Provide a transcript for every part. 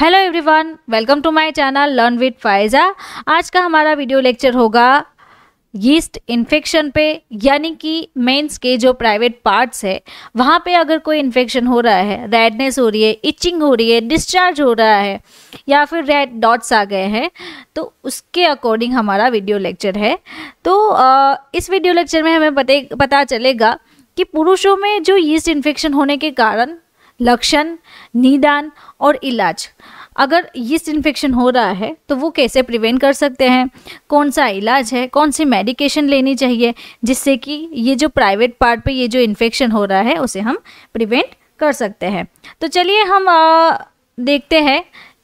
hello everyone welcome to my channel learn with Faiza आज का हमारा वीडियो लेक्चर होगा यीस्ट इन्फेक्शन पे यानी कि मेंस के जो प्राइवेट पार्ट्स है वहाँ पे अगर कोई इन्फेक्शन हो रहा है रेडनेस हो रही है इचिंग हो रही है डिस्चार्ज हो रहा है या फिर रेड डॉट्स आ गए हैं तो उसके अकॉर्डिंग हमारा वीडियो लेक्चर है तो आ, इस वीडियो लेक्चर में हमें पते, पता चलेगा कि पुरुषों में जो यीस्ट इन्फेक्शन होने के कारण लक्षण निदान और इलाज अगर यीस्ट इन्फेक्शन हो रहा है तो वो कैसे प्रिवेंट कर सकते हैं कौन सा इलाज है कौन सी मेडिकेशन लेनी चाहिए जिससे कि ये जो प्राइवेट पार्ट पे ये जो इन्फेक्शन हो रहा है उसे हम प्रिवेंट कर सकते हैं तो चलिए हम आ, देखते हैं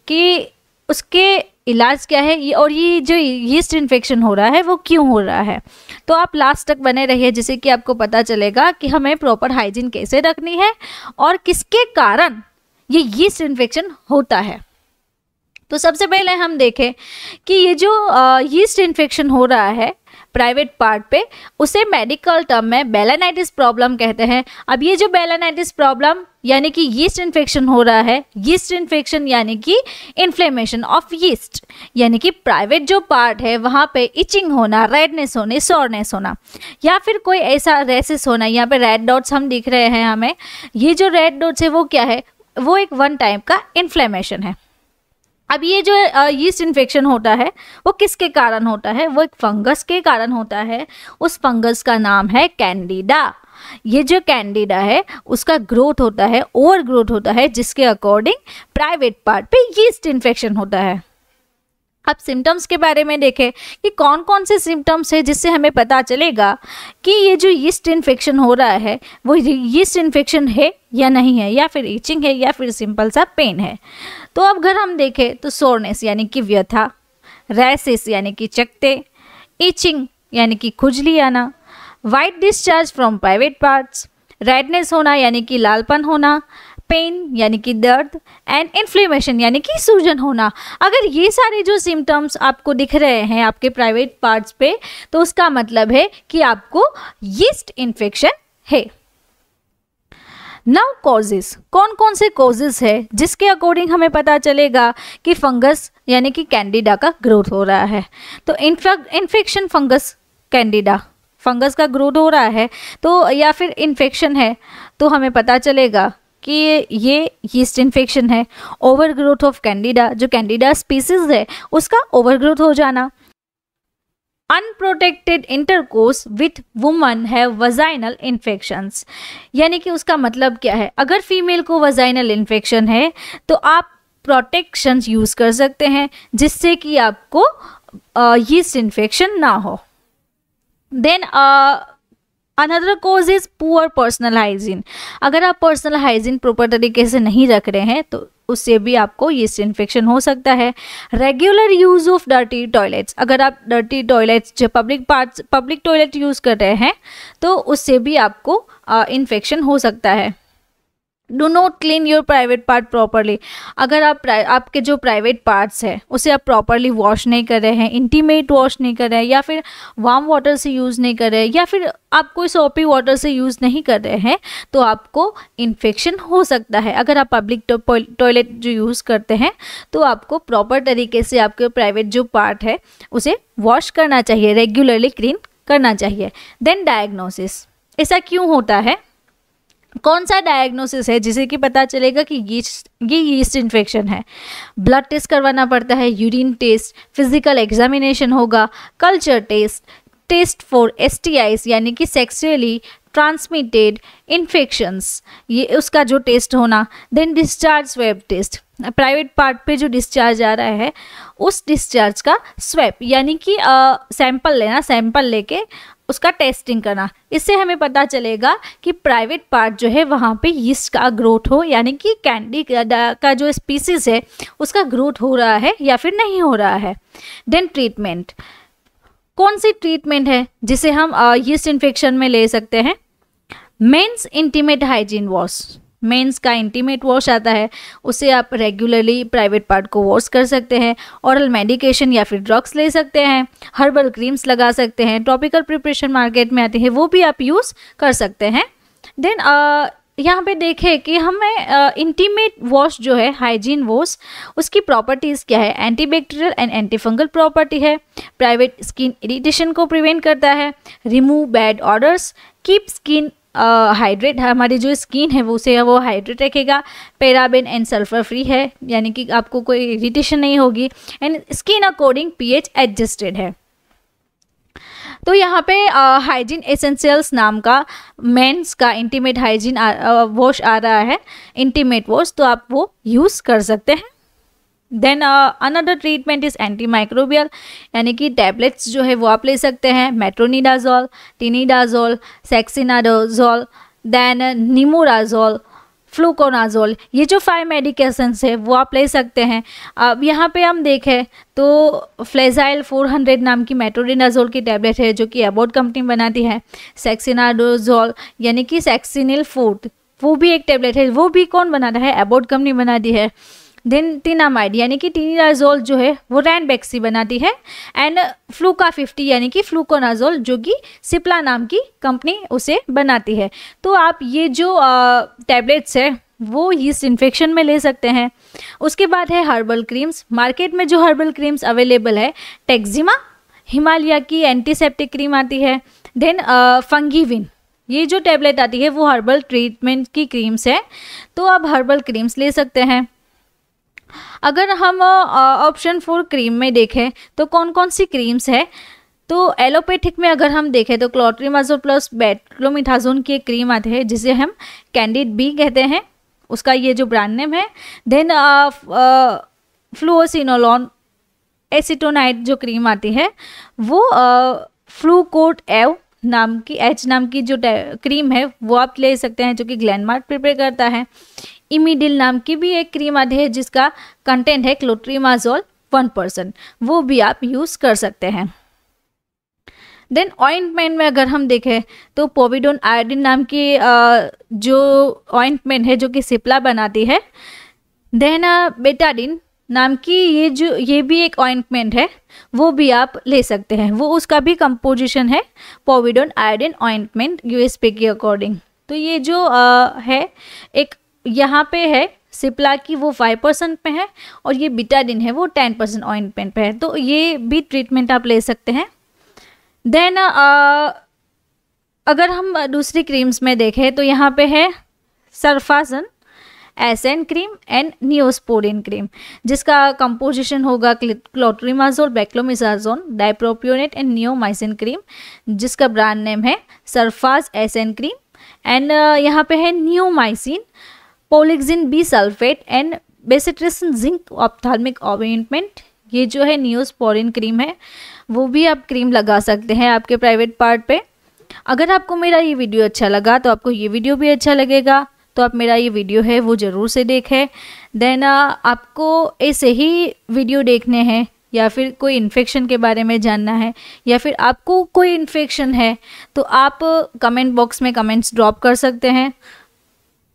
कि उसके इलाज क्या है ये और ये जो यीस्ट इन्फेक्शन हो रहा है वो क्यों हो रहा है तो आप लास्ट तक बने रहिए जिससे कि आपको पता चलेगा कि हमें प्रॉपर हाइजीन कैसे रखनी है और किसके कारण ये यीस्ट इन्फेक्शन होता है तो सबसे पहले हम देखें कि ये जो यीस्ट इन्फेक्शन हो रहा है प्राइवेट पार्ट पे उसे मेडिकल टर्म में बेलानाइटिस प्रॉब्लम कहते हैं अब ये जो बेलानाइटिस प्रॉब्लम यानी कि यीस्ट इन्फेक्शन हो रहा है यीस्ट इन्फेक्शन यानी कि इन्फ्लेमेशन ऑफ यीस्ट यानी कि प्राइवेट जो पार्ट है वहाँ पे इचिंग होना रेडनेस होने सोरनेस होना या फिर कोई ऐसा रेसिस होना यहाँ पे रेड डॉट्स हम दिख रहे हैं हमें ये जो रेड डॉट्स है वो क्या है वो एक वन टाइप का इन्फ्लेमेशन है अब ये जो यीस्ट इन्फेक्शन होता है वो किसके कारण होता है वो एक फंगस के कारण होता है उस फंगस का नाम है कैंडिडा ये जो कैंडिडा है उसका ग्रोथ होता है ओवर ग्रोथ होता है जिसके अकॉर्डिंग प्राइवेट पार्ट पे यीस्ट इन्फेक्शन होता है अब सिम्टम्स के बारे में देखें कि कौन कौन से सिम्टम्स है जिससे हमें पता चलेगा कि ये जो यीस्ट इन्फेक्शन हो रहा है वो यीस्ट इन्फेक्शन है या नहीं है या फिर ईचिंग है या फिर सिंपल सा पेन है तो अब अगर हम देखें तो सोरनेस यानी कि व्यथा रैसेस यानी कि चकते ईचिंग यानी कि खुजली आना white discharge from private parts redness होना यानी कि लालपन होना पेन यानी कि दर्द एंड इन्फ्लेमेशन यानी कि सूजन होना अगर ये सारे जो सिम्टम्स आपको दिख रहे हैं आपके प्राइवेट पार्ट्स पे तो उसका मतलब है कि आपको यीस्ट इन्फेक्शन है नाउ कॉजेस कौन कौन से कॉजेज है जिसके अकॉर्डिंग हमें पता चलेगा कि फंगस यानी कि कैंडिडा का ग्रोथ हो रहा है तो इन्फेक्शन फंगस कैंडिडा फंगस का ग्रोथ हो रहा है तो या फिर इन्फेक्शन है तो हमें पता चलेगा कि ये यीस्ट इन्फेक्शन है ओवर ग्रोथ ऑफ कैंडिडा जो कैंडिडा स्पीसीज है उसका ओवर ग्रोथ हो जाना अनप्रोटेक्टेड इंटरकोर्स विथ वुमन है वजाइनल इन्फेक्शंस यानी कि उसका मतलब क्या है अगर फीमेल को वजाइनल इन्फेक्शन है तो आप प्रोटेक्शन यूज़ कर सकते हैं जिससे कि आपको यीस्ट इन्फेक्शन ना हो then another cause is poor personal hygiene अगर आप पर्सनल हाइजीन प्रॉपर तरीके से नहीं रख रहे हैं तो उससे भी आपको ये इन्फेक्शन हो सकता है regular use of dirty toilets अगर आप डर्टी टॉयलेट्स जो public parts public toilet use कर रहे हैं तो उससे भी आपको इन्फेक्शन हो सकता है do not clean your private part properly अगर आप आपके जो प्राइवेट पार्ट्स है उसे आप प्रॉपरली वॉश नहीं कर रहे हैं इंटीमेट वॉश नहीं कर रहे हैं या फिर वार्म वाटर से यूज़ नहीं कर रहे हैं या फिर आप कोई सोपी वाटर से यूज़ नहीं कर रहे हैं तो आपको इन्फेक्शन हो सकता है अगर आप पब्लिक टॉयलेट जो यूज़ करते हैं तो आपको प्रॉपर तरीके से आपके प्राइवेट जो पार्ट है उसे वॉश करना चाहिए रेगुलरली क्लीन करना चाहिए देन डायग्नोसिस ऐसा क्यों होता है कौन सा डायग्नोसिस है जिसे कि पता चलेगा कि ये यीस्ट इन्फेक्शन है ब्लड टेस्ट करवाना पड़ता है यूरिन टेस्ट फिजिकल एग्जामिनेशन होगा culture test test for S यानी कि सेक्सुअली ट्रांसमिटेड इन्फेक्शंस ये उसका जो टेस्ट होना then discharge swab test private part पे जो डिस्चार्ज आ रहा है उस डिस्चार्ज का स्वैप यानी कि सैंपल लेना सैंपल लेके उसका टेस्टिंग करना इससे हमें पता चलेगा कि प्राइवेट पार्ट जो है वहाँ पे यीस्ट का ग्रोथ हो यानी कि कैंडी का जो स्पीसीज है उसका ग्रोथ हो रहा है या फिर नहीं हो रहा है देन ट्रीटमेंट कौन सी ट्रीटमेंट है जिसे हम यीस्ट इन्फेक्शन में ले सकते हैं men's intimate hygiene wash men's का इंटीमेट वॉश आता है उसे आप रेगुलरली प्राइवेट पार्ट को वॉश कर सकते हैं औरल मेडिकेशन या फिर ड्रग्स ले सकते हैं हर्बल क्रीम्स लगा सकते हैं टॉपिकल प्रिपरेशन मार्केट में आती है वो भी आप यूज़ कर सकते हैं देन यहाँ पे देखें कि हमें इंटीमेट वॉश जो है हाइजीन वॉश उसकी प्रॉपर्टीज़ क्या है एंटीबैक्टीरियल एंड एंटीफंगल प्रॉपर्टी है प्राइवेट स्किन इरिटेशन को प्रिवेंट करता है remove bad odours keep skin hydrate हमारी जो स्किन है वो उसे वो हाइड्रेट रखेगा पैराबेन एंड सल्फर फ्री है यानी कि आपको कोई इरिटेशन नहीं होगी and skin according pH adjusted है तो यहाँ पे हाइजीन एसेंशियल्स नाम का मेंस का इंटीमेट हाइजीन वॉश आ रहा है इंटीमेट वॉश तो आप वो यूज़ कर सकते हैं then another treatment is antimicrobial यानी कि टैबलेट्स जो है वो आप ले सकते हैं metronidazole tinidazole secnidazole then nimorazole fluconazole ये जो फाइव मेडिकेशंस है वो आप ले सकते हैं अब यहाँ पे हम देखें तो फ्लेजाइल 400 नाम की मेट्रोडिनाजोल की टैबलेट है जो कि एबोट कंपनी बनाती है सेक्सिनाडोजोल यानी कि सेक्सिनिल फूड वो भी एक टैबलेट है वो भी कौन बनाता है एबोट कंपनी बनाती है देन टीनामाइड यानी कि टीनाजोल जो है वो रैनबैक्सी बनाती है एंड फ्लू का फिफ्टी यानी कि फ्लूकोनाजोल जो कि सिप्ला नाम की कंपनी उसे बनाती है तो आप ये जो टैबलेट्स है वो यीस्ट इन्फेक्शन में ले सकते हैं उसके बाद है हर्बल क्रीम्स मार्केट में जो हर्बल क्रीम्स अवेलेबल है टेक्जिमा हिमालय की एंटीसेप्टिक क्रीम आती है देन फंगीविन ये जो टैबलेट आती है वो हर्बल ट्रीटमेंट की क्रीम्स है तो आप हर्बल क्रीम्स ले सकते हैं अगर हम ऑप्शन फोर क्रीम में देखें तो कौन कौन सी क्रीम्स है तो एलोपैथिक में अगर हम देखें तो क्लोट्रीमाजो प्लस बैटलोमिथाजोन की एक क्रीम आती है जिसे हम कैंडिड बी कहते हैं उसका ये जो ब्रांड नेम है देन फ्लूसिनोलॉन एसिटोनाइट जो क्रीम आती है वो फ्लू कोट एव नाम की एच नाम की जो क्रीम है वो आप ले सकते हैं जो कि ग्लैंडमार्क प्रिपेयर करता है इमीडिल नाम की भी एक क्रीम आदि है जिसका कंटेंट है क्लोट्रीमाजोल वन परसेंट वो भी आप यूज़ कर सकते हैं देन ऑइंटमेंट में अगर हम देखें तो पोविडोन आयोडिन नाम की जो ऑइंटमेंट है जो कि सिपला बनाती है देन बेटाडिन नाम की ये जो ये भी एक ऑइंटमेंट है वो भी आप ले सकते हैं वो उसका भी कंपोजिशन है पोविडोन आयोडिन ऑइंटमेंट यूएसपी के अकॉर्डिंग तो ये जो आ, है एक यहाँ पे है सिप्ला की वो फाइव परसेंट पे है और ये बिटाडिन है वो टेन परसेंट ऑइंटमेंट पे है तो ये भी ट्रीटमेंट आप ले सकते हैं देन uh, अगर हम दूसरी क्रीम्स में देखें तो यहाँ पे है Surfaz SN cream and Neosporin cream जिसका कंपोजिशन होगा clotrimazole beclomethasone dipropionate and neomycin cream जिसका ब्रांड नेम है सरफाज एसन क्रीम एंड यहाँ पे है neomycin mycin polymyxin B sulphate and bacitracin zinc ophthalmic ointment ये जो है न्यूज पोरिन क्रीम है वो भी आप क्रीम लगा सकते हैं आपके प्राइवेट पार्ट पे अगर आपको मेरा ये वीडियो अच्छा लगा तो आपको ये वीडियो भी अच्छा लगेगा तो आप मेरा ये वीडियो है वो ज़रूर से देखें देन आपको ऐसे ही वीडियो देखने हैं या फिर कोई इन्फेक्शन के बारे में जानना है या फिर आपको कोई इन्फेक्शन है तो आप कमेंट बॉक्स में कमेंट्स ड्रॉप कर सकते हैं